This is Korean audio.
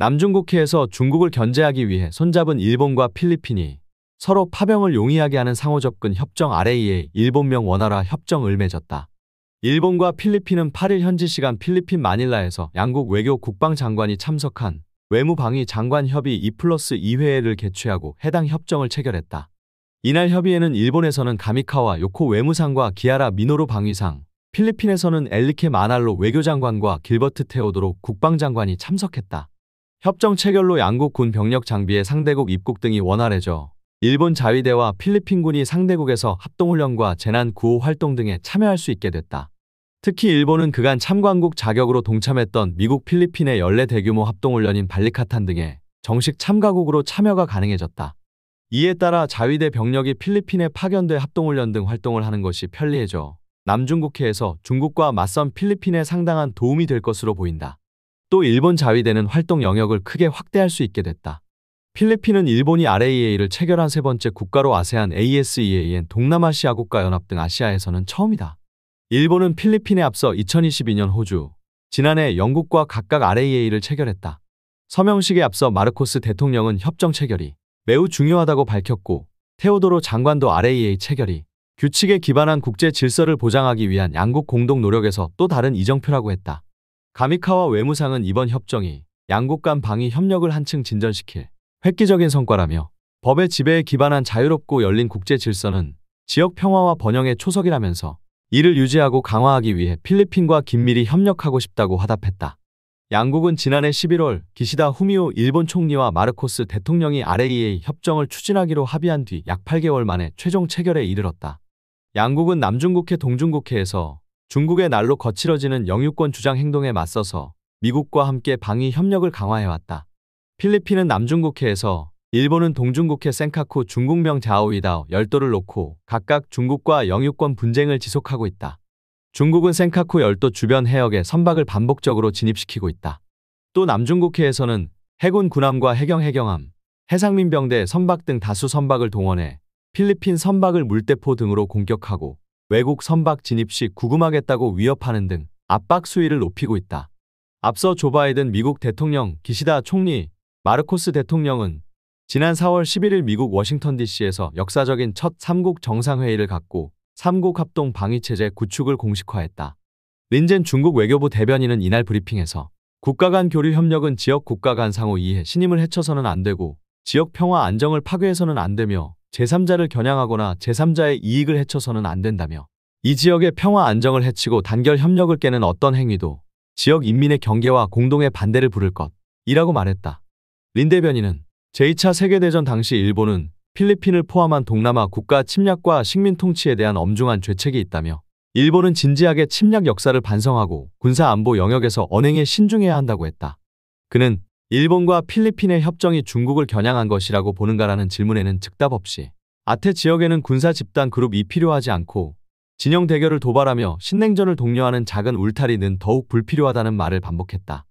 남중국해에서 중국을 견제하기 위해 손잡은 일본과 필리핀이 서로 파병을 용이하게 하는 상호접근 협정 RAA 일본명 원화라 협정을 맺었다. 일본과 필리핀은 8일 현지 시간 필리핀 마닐라에서 양국 외교 국방장관이 참석한 외무방위 장관 협의 2 플러스 2회를 개최하고 해당 협정을 체결했다. 이날 협의에는 일본에서는 가미카와 요코 외무상과 기아라 미노루 방위상, 필리핀에서는 엘리케 마날로 외교장관과 길버트 테오도로 국방장관이 참석했다. 협정 체결로 양국군 병력 장비의 상대국 입국 등이 원활해져 일본 자위대와 필리핀군이 상대국에서 합동훈련과 재난 구호 활동 등에 참여할 수 있게 됐다. 특히 일본은 그간 참관국 자격으로 동참했던 미국 필리핀의 연례 대규모 합동훈련인 발리카탄 등에 정식 참가국으로 참여가 가능해졌다. 이에 따라 자위대 병력이 필리핀에 파견돼 합동훈련 등 활동을 하는 것이 편리해져 남중국해에서 중국과 맞선 필리핀에 상당한 도움이 될 것으로 보인다. 또 일본 자위대는 활동 영역을 크게 확대할 수 있게 됐다. 필리핀은 일본이 RAA를 체결한 세 번째 국가로 아세안 ASEAN 동남아시아 국가연합 등 아시아에서는 처음이다. 일본은 필리핀에 앞서 2022년 호주, 지난해 영국과 각각 RAA를 체결했다. 서명식에 앞서 마르코스 대통령은 협정 체결이 매우 중요하다고 밝혔고 테오도로 장관도 RAA 체결이 규칙에 기반한 국제 질서를 보장하기 위한 양국 공동 노력에서 또 다른 이정표라고 했다. 가미카와 외무상은 이번 협정이 양국 간 방위 협력을 한층 진전시킬 획기적인 성과라며 법의 지배에 기반한 자유롭고 열린 국제 질서는 지역 평화와 번영의 초석이라면서 이를 유지하고 강화하기 위해 필리핀과 긴밀히 협력하고 싶다고 화답했다. 양국은 지난해 11월 기시다 후미오 일본 총리와 마르코스 대통령이 RAA 협정을 추진하기로 합의한 뒤 약 8개월 만에 최종 체결에 이르렀다. 양국은 남중국해 동중국해에서 중국의 날로 거칠어지는 영유권 주장 행동에 맞서서 미국과 함께 방위 협력을 강화해왔다. 필리핀은 남중국해에서 일본은 동중국해 센카쿠 중국명 자오이다오 열도를 놓고 각각 중국과 영유권 분쟁을 지속하고 있다. 중국은 센카쿠 열도 주변 해역에 선박을 반복적으로 진입시키고 있다. 또 남중국해에서는 해군 군함과 해경 해경함, 해상민병대 선박 등 다수 선박을 동원해 필리핀 선박을 물대포 등으로 공격하고 외국 선박 진입 시 구금하겠다고 위협하는 등 압박 수위를 높이고 있다. 앞서 조 바이든 미국 대통령, 기시다 총리, 마르코스 대통령은 지난 4월 11일 미국 워싱턴 DC에서 역사적인 첫 3국 정상회의를 갖고 3국 합동 방위체제 구축을 공식화했다. 린젠 중국 외교부 대변인은 이날 브리핑에서 국가 간 교류 협력은 지역 국가 간 상호 이해, 신임을 해쳐서는 안 되고 지역 평화 안정을 파괴해서는 안 되며 제3자를 겨냥하거나 제3자의 이익을 해쳐서는 안 된다며 이 지역의 평화 안정을 해치고 단결 협력을 깨는 어떤 행위도 지역 인민의 경계와 공동의 반대를 부를 것이라고 말했다. 린 대변인은 제2차 세계대전 당시 일본은 필리핀을 포함한 동남아 국가 침략과 식민 통치에 대한 엄중한 죄책이 있다며 일본은 진지하게 침략 역사를 반성하고 군사 안보 영역에서 언행에 신중해야 한다고 했다. 그는 일본과 필리핀의 협정이 중국을 겨냥한 것이라고 보는가라는 질문에는 즉답 없이 아태 지역에는 군사 집단 그룹이 필요하지 않고 진영 대결을 도발하며 신냉전을 독려하는 작은 울타리는 더욱 불필요하다는 말을 반복했다.